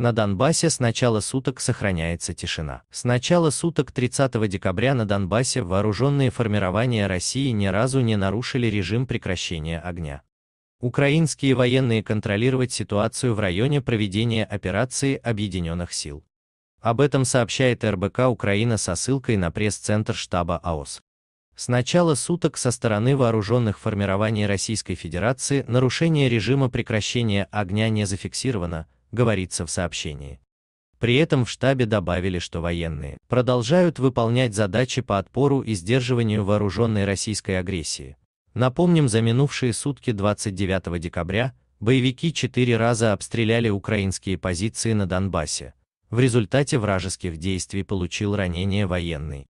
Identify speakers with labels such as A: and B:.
A: На Донбассе с начала суток сохраняется тишина. С начала суток 30 декабря на Донбассе вооруженные формирования России ни разу не нарушили режим прекращения огня. Украинские военные контролировать ситуацию в районе проведения операции Объединенных сил. Об этом сообщает РБК Украина со ссылкой на пресс-центр штаба АОС. С начала суток со стороны вооруженных формирований Российской Федерации нарушение режима прекращения огня не зафиксировано, говорится в сообщении. При этом в штабе добавили, что военные продолжают выполнять задачи по отпору и сдерживанию вооруженной российской агрессии. Напомним, за минувшие сутки 29 декабря боевики четыре раза обстреляли украинские позиции на Донбассе. В результате вражеских действий получил ранение военный.